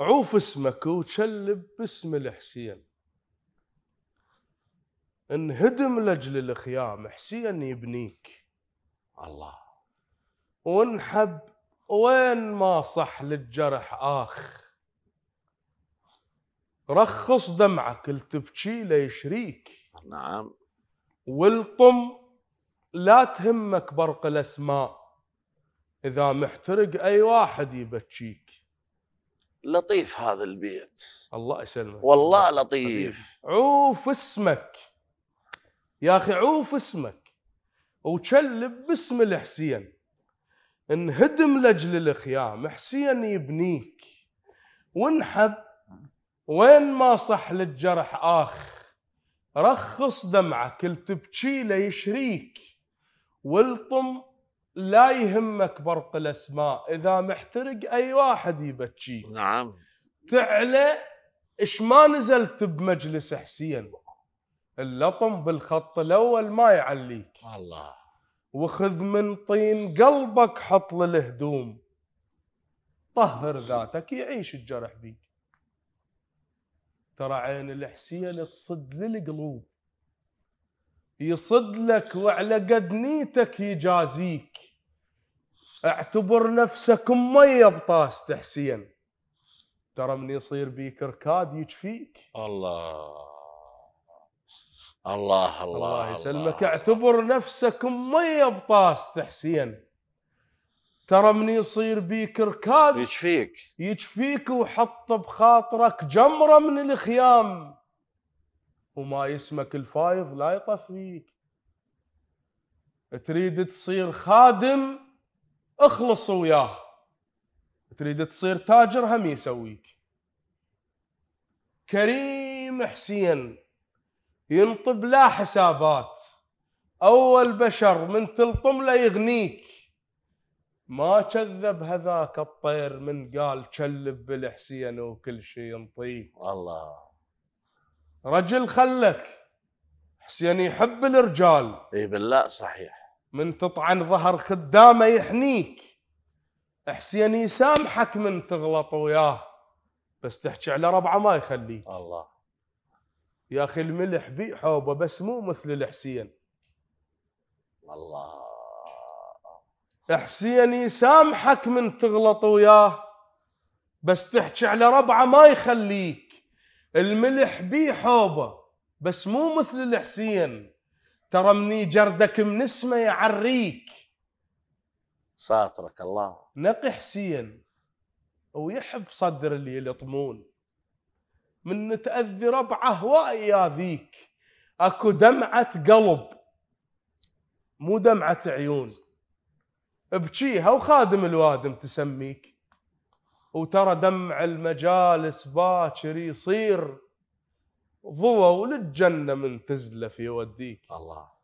عوف اسمك وتشلب باسم الحسين انهدم لاجل الخيام حسين يبنيك الله وانحب وين ما صح للجرح اخ رخص دمعك لتبكي ليشريك نعم والطم لا تهمك برق الاسماء اذا محترق اي واحد يبكيك لطيف هذا البيت الله يسلمك والله لطيف عوف اسمك يا اخي عوف اسمك وكلب باسم الحسين انهدم لاجل الخيام حسين يبنيك وانحب وين ما صح للجرح اخ رخص دمعك التبكي ليشريك والطم لا يهمك برق الاسماء اذا محترق اي واحد يبكي نعم تعلى اش ما نزلت بمجلس حسين اللطم بالخط الاول ما يعليك الله وخذ من طين قلبك حط للهدوم طهر ذاتك يعيش الجرح بيك ترى عين الحسين تصد للقلوب يصد لك وعلى قد نيتك يجازيك اعتبر نفسك ميه بطاس تحسين ترى من يصير بيك ركاد يكفيك الله الله الله الله يسلمك اعتبر نفسك ميه بطاس تحسين ترى من يصير بيك ركاد يكفيك يكفيك وحط بخاطرك جمره من الخيام وما يسمك الفايض لا يطفيك تريد تصير خادم اخلص وياه تريد تصير تاجر هم يسويك كريم حسين ينطب لا حسابات اول بشر من تلطم لا يغنيك ما كذب هذاك الطير من قال كلب بالحسين وكل شيء ينطيك الله رجل خلك حسين يحب الرجال اي بالله صحيح من تطعن ظهر خدامه يحنيك حسين يسامحك من تغلط وياه بس تحكي على ربعه ما يخليك الله يا اخي الملح بي حوبه بس مو مثل الحسين الله حسين يسامحك من تغلط وياه بس تحكي على ربعه ما يخليك الملح بيه حوبه بس مو مثل الحسين ترى مني جردك من اسمه يعريك ساترك الله نقي حسين ويحب صدر اللي يلطمون من نتأذي ربعه وأياذيك أكو دمعة قلب مو دمعة عيون ابجيها وخادم الوادم تسميك وترى دمع المجالس باكر يصير ضوى وللجنه من تزلف يوديك الله